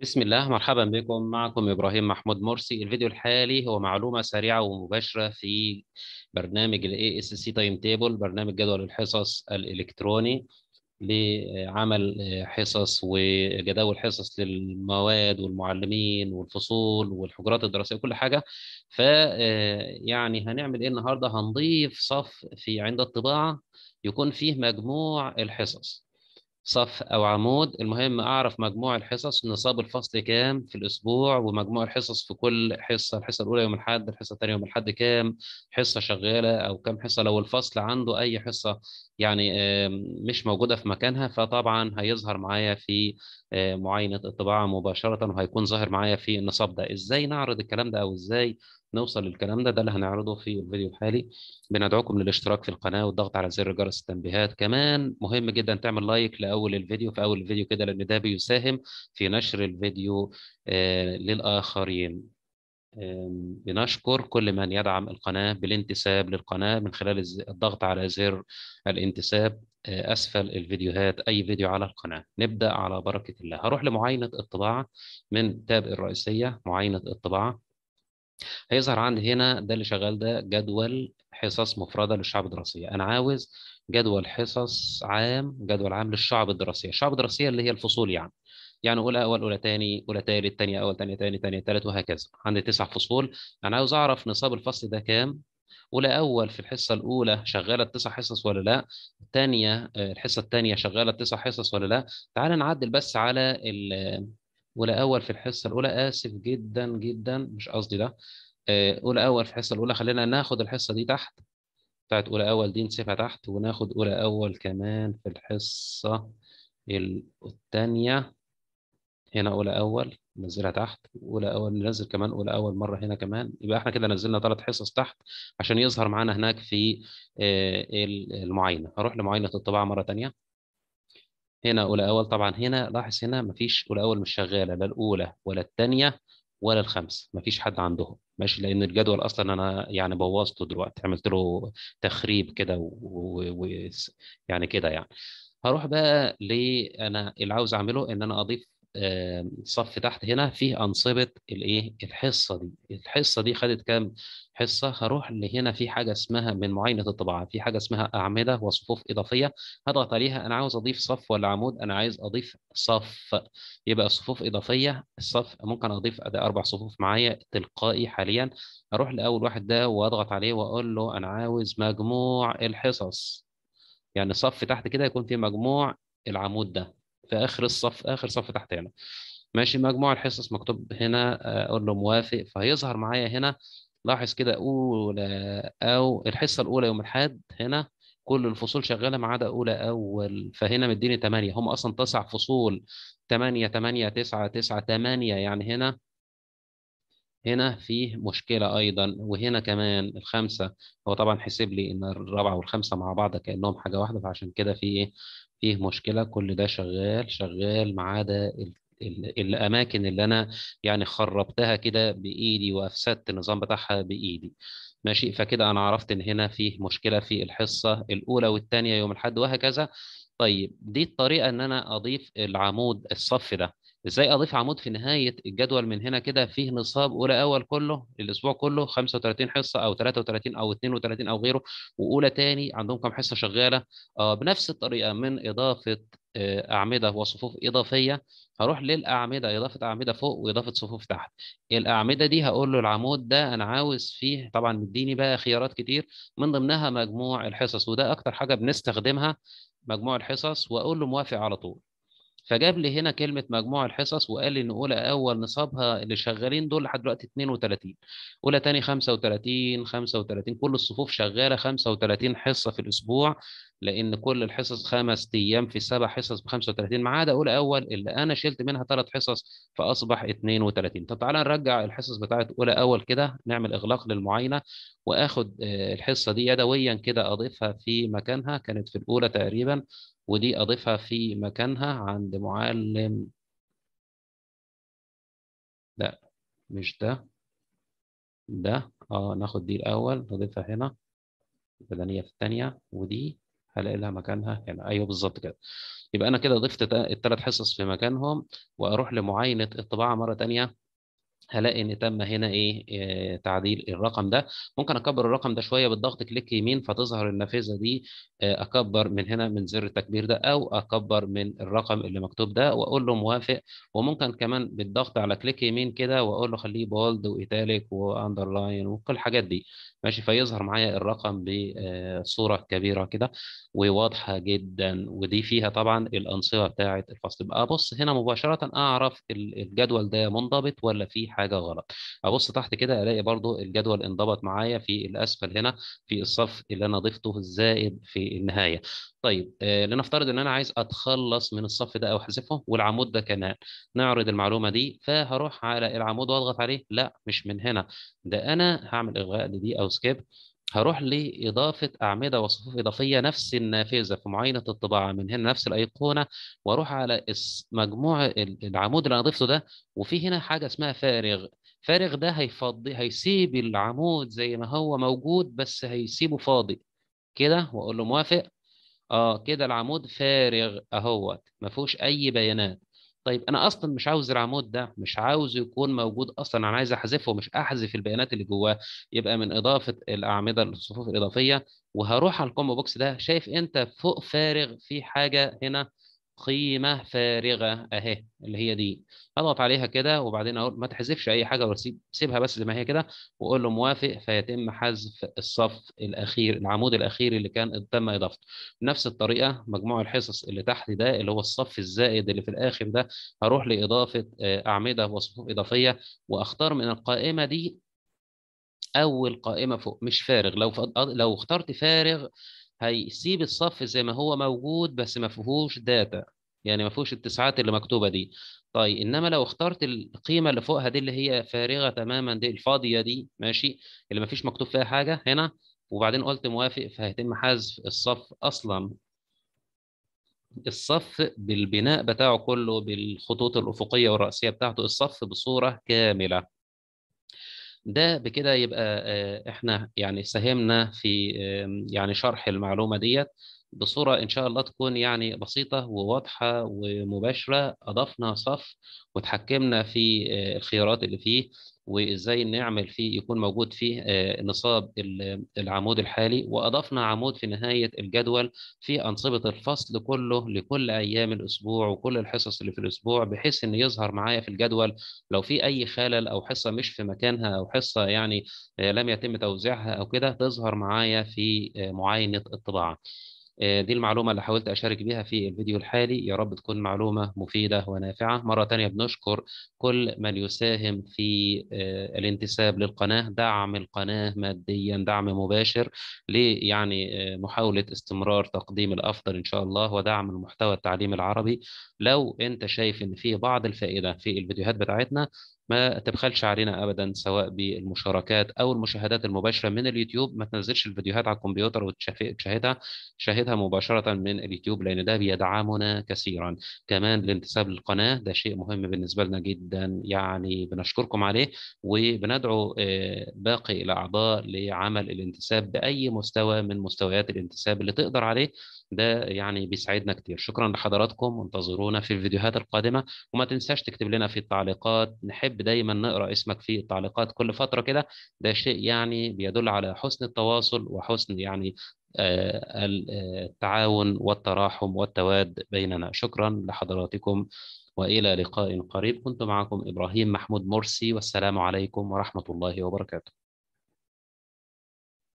بسم الله مرحبا بكم معكم ابراهيم محمود مرسي الفيديو الحالي هو معلومه سريعه ومباشره في برنامج الاي اس سي تايم تيبل برنامج جدول الحصص الالكتروني لعمل حصص وجداول حصص للمواد والمعلمين والفصول والحجرات الدراسيه وكل حاجه ف آه، يعني هنعمل ايه النهارده هنضيف صف في عند الطباعه يكون فيه مجموع الحصص صف او عمود المهم اعرف مجموع الحصص نصاب الفصل كام في الاسبوع ومجموع الحصص في كل حصه الحصه الاولى يوم الاحد الحصه الثانيه يوم الاحد كام حصه شغاله او كام حصه لو الفصل عنده اي حصه يعني مش موجوده في مكانها فطبعا هيظهر معايا في آه، معاينه الطباعه مباشره وهيكون ظاهر معايا في النصاب ده ازاي نعرض الكلام ده او ازاي نوصل للكلام ده ده اللي هنعرضه في الفيديو الحالي بندعوكم للاشتراك في القناه والضغط على زر جرس التنبيهات كمان مهم جدا تعمل لايك لاول الفيديو في اول الفيديو كده لان ده بيساهم في نشر الفيديو آه، للاخرين بنشكر كل من يدعم القناة بالانتساب للقناة من خلال الضغط على زر الانتساب آه، أسفل الفيديوهات أي فيديو على القناة نبدأ على بركة الله هروح لمعاينة الطباعة من تاب الرئيسية معاينة الطباعة هيظهر عندي هنا ده اللي شغال ده جدول حصص مفردة للشعب الدراسية أنا عاوز جدول حصص عام جدول عام للشعب الدراسية الشعب الدراسية اللي هي الفصول يعني يعني اولى اول اولى ثاني اولى ثالث ثانيه اول ثانيه ثاني ثانيه ثالث وهكذا عندي تسع فصول انا عاوز اعرف نصاب الفصل ده كام اولى اول في الحصه الاولى شغاله تسع حصص ولا لا الثانيه آه، الحصه الثانيه شغاله تسع حصص ولا لا تعال نعدل بس على اولى اول في الحصه الاولى اسف جدا جدا مش قصدي ده اولى آه، اول في الحصه الاولى خلينا ناخد الحصه دي تحت بتاعت اولى اول دي نسيبها تحت وناخد اولى اول كمان في الحصه الثانيه هنا اولى اول ننزلها تحت اولى اول ننزل كمان اولى اول مره هنا كمان يبقى احنا كده نزلنا ثلاث حصص تحت عشان يظهر معانا هناك في آه، المعاينه هروح لمعاينه الطباعه مره ثانيه هنا أولى أول طبعا هنا لاحظ هنا مفيش أولى أول مش شغالة لا الأولى ولا الثانية ولا الخمس مفيش حد عندهم ماشي لأن الجدول أصلا أنا يعني بوظته دلوقتي عملت له تخريب كده ويعني و... و... يعني كده يعني هروح بقى أنا اللي عاوز أعمله إن أنا أضيف صف تحت هنا فيه انصبه الايه الحصه دي الحصه دي خدت كام حصه هروح لهنا في حاجه اسمها من معاينه الطباعه في حاجه اسمها اعمده وصفوف اضافيه هضغط عليها انا عاوز اضيف صف ولا عمود انا عايز اضيف صف يبقى صفوف اضافيه الصف ممكن اضيف ده اربع صفوف معايا تلقائي حاليا اروح لاول واحد ده واضغط عليه واقول له انا عاوز مجموع الحصص يعني صف تحت كده يكون في مجموع العمود ده في اخر الصف اخر صف تحت هنا ماشي مجموع الحصص مكتوب هنا اقول آه، له موافق فهيظهر معايا هنا لاحظ كده اولى او الحصه الاولى يوم الاحد هنا كل الفصول شغاله ما عدا اولى اول فهنا مديني 8 هم اصلا تسع فصول 8 8 9 9 8 يعني هنا هنا فيه مشكلة أيضا وهنا كمان الخمسة هو طبعا حسب لي إن الرابعة والخمسة مع بعض كأنهم حاجة واحدة فعشان كده في إيه فيه مشكله كل ده شغال شغال ما عدا الاماكن اللي انا يعني خربتها كده بايدي وافسدت النظام بتاعها بايدي ماشي فكده انا عرفت ان هنا فيه مشكله في الحصه الاولى والثانيه يوم الاحد وهكذا طيب دي الطريقه ان انا اضيف العمود الصف ده ازاي اضيف عمود في نهايه الجدول من هنا كده فيه نصاب اولى اول كله الاسبوع كله 35 حصه او 33 او 32 او غيره واولى ثاني عندهم كام حصه شغاله آه بنفس الطريقه من اضافه آه، أعمدة وصفوف إضافية هروح للأعمدة إضافة أعمدة فوق وإضافة صفوف تحت الأعمدة دي هقول له العمود ده أنا عاوز فيه طبعا مديني بقى خيارات كتير من ضمنها مجموع الحصص وده أكتر حاجة بنستخدمها مجموع الحصص وأقول له موافق على طول فجاب لي هنا كلمه مجموع الحصص وقال لي ان اولى اول نصابها اللي شغالين دول لحد دلوقتي 32 اولى تاني 35 35 كل الصفوف شغاله 35 حصه في الاسبوع لان كل الحصص خمس ايام في سبع حصص ب 35 ما عدا اولى اول اللي انا شلت منها ثلاث حصص فاصبح 32 طب تعالى نرجع الحصص بتاعت اولى اول كده نعمل اغلاق للمعاينه واخد آه، الحصه دي يدويا كده اضيفها في مكانها كانت في الاولى تقريبا ودي اضيفها في مكانها عند معلم لا مش ده ده اه ناخد دي الاول نضيفها هنا بدنيه في الثانيه ودي هلاقي لها مكانها هنا يعني ايوه بالظبط كده يبقى انا كده ضفت الثلاث حصص في مكانهم واروح لمعاينه الطباعه مره ثانيه هلاقي ان تم هنا ايه, إيه تعديل الرقم ده ممكن اكبر الرقم ده شويه بالضغط كليك يمين فتظهر النافذه دي آه، اكبر من هنا من زر التكبير ده او اكبر من الرقم اللي مكتوب ده واقول له موافق وممكن كمان بالضغط على كليك يمين كده واقول له خليه بولد وايتاليك واندرلاين وكل الحاجات دي ماشي فيظهر معايا الرقم بصوره آه، كبيره كده وواضحه جدا ودي فيها طبعا الانصبه بتاعه الفصل بقى بص هنا مباشره اعرف الجدول ده منضبط ولا في حاجه غلط ابص تحت كده الاقي برضو الجدول انضبط معايا في الاسفل هنا في الصف اللي انا ضفته الزائد في النهايه طيب آه لنفترض ان انا عايز اتخلص من الصف ده او احذفه والعمود ده كمان نعرض المعلومه دي فهروح على العمود واضغط عليه لا مش من هنا ده انا هعمل الغاء لدي او سكيب هروح لإضافة أعمدة وصفوف إضافية نفس النافذة في معينة الطباعة من هنا نفس الأيقونة وأروح على مجموع العمود اللي أنا ضفته ده وفي هنا حاجة اسمها فارغ فارغ ده هيفضي هيسيب العمود زي ما هو موجود بس هيسيبه فاضي كده وأقول له موافق اه كده العمود فارغ أهوت ما فيهوش أي بيانات طيب انا اصلا مش عاوز العمود ده مش عاوزه يكون موجود اصلا انا عايز احذفه مش احذف البيانات اللي جواه يبقى من اضافه الاعمده الصفوف الاضافيه وهروح على الكومبو بوكس ده شايف انت فوق فارغ في حاجه هنا قيمه فارغه اهي اللي هي دي اضغط عليها كده وبعدين اقول ما تحذفش اي حاجه سيبها بس زي ما هي كده واقول له موافق فيتم حذف الصف الاخير العمود الاخير اللي كان تم اضافته نفس الطريقه مجموع الحصص اللي تحت ده اللي هو الصف الزائد اللي في الاخر ده هروح لاضافه آه، اعمده وصفوف اضافيه واختار من القائمه دي اول قائمه فوق مش فارغ لو لو اخترت فارغ هيسيب الصف زي ما هو موجود بس ما فيهوش داتا يعني ما فيهوش التسعات اللي مكتوبه دي طيب انما لو اخترت القيمه اللي فوقها دي اللي هي فارغه تماما دي الفاضيه دي ماشي اللي ما فيش مكتوب فيها حاجه هنا وبعدين قلت موافق فهيتم حذف الصف اصلا الصف بالبناء بتاعه كله بالخطوط الافقيه والراسيه بتاعته الصف بصوره كامله ده بكده يبقى آه، احنا يعني ساهمنا في يعني شرح المعلومه ديت بصوره ان شاء الله تكون يعني بسيطه وواضحه ومباشره اضفنا صف وتحكمنا في آه، الخيارات اللي فيه وازاي نعمل فيه يكون موجود فيه آه، نصاب العمود الحالي واضفنا عمود في نهايه الجدول في انصبه الفصل كله لكل ايام الاسبوع وكل الحصص اللي في الاسبوع بحيث ان يظهر معايا في الجدول لو في اي خلل او حصه مش في مكانها او حصه يعني آه، لم يتم توزيعها او كده تظهر معايا في معاينه الطباعه آه، دي المعلومة اللي حاولت أشارك بها في الفيديو الحالي يا رب تكون معلومة مفيدة ونافعة مرة تانية بنشكر كل من يساهم في آه، الانتساب للقناة دعم القناة ماديا دعم مباشر لي يعني آه، محاولة استمرار تقديم الأفضل إن شاء الله ودعم المحتوى التعليمي العربي لو أنت شايف إن في بعض الفائدة في الفيديوهات بتاعتنا ما تبخلش علينا ابدا سواء بالمشاركات او المشاهدات المباشره من اليوتيوب ما تنزلش الفيديوهات على الكمبيوتر وتشاهدها شاهدها مباشره من اليوتيوب لان ده بيدعمنا كثيرا كمان الانتساب للقناه ده شيء مهم بالنسبه لنا جدا يعني بنشكركم عليه وبندعو آه، باقي الاعضاء لعمل الانتساب باي مستوى من مستويات الانتساب اللي تقدر عليه ده يعني بيسعدنا كتير شكرا لحضراتكم وانتظرونا في الفيديوهات القادمه وما تنساش تكتب لنا في التعليقات نحب دايما نقرا اسمك في التعليقات كل فتره كده ده شيء يعني بيدل على حسن التواصل وحسن يعني آه، آه، التعاون والتراحم والتواد بيننا شكرا لحضراتكم والى لقاء قريب كنت معكم ابراهيم محمود مرسي والسلام عليكم ورحمه الله وبركاته